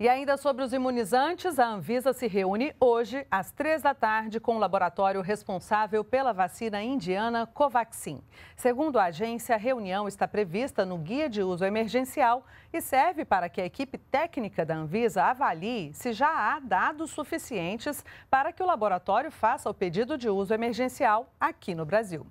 E ainda sobre os imunizantes, a Anvisa se reúne hoje, às três da tarde, com o laboratório responsável pela vacina indiana Covaxin. Segundo a agência, a reunião está prevista no Guia de Uso Emergencial e serve para que a equipe técnica da Anvisa avalie se já há dados suficientes para que o laboratório faça o pedido de uso emergencial aqui no Brasil.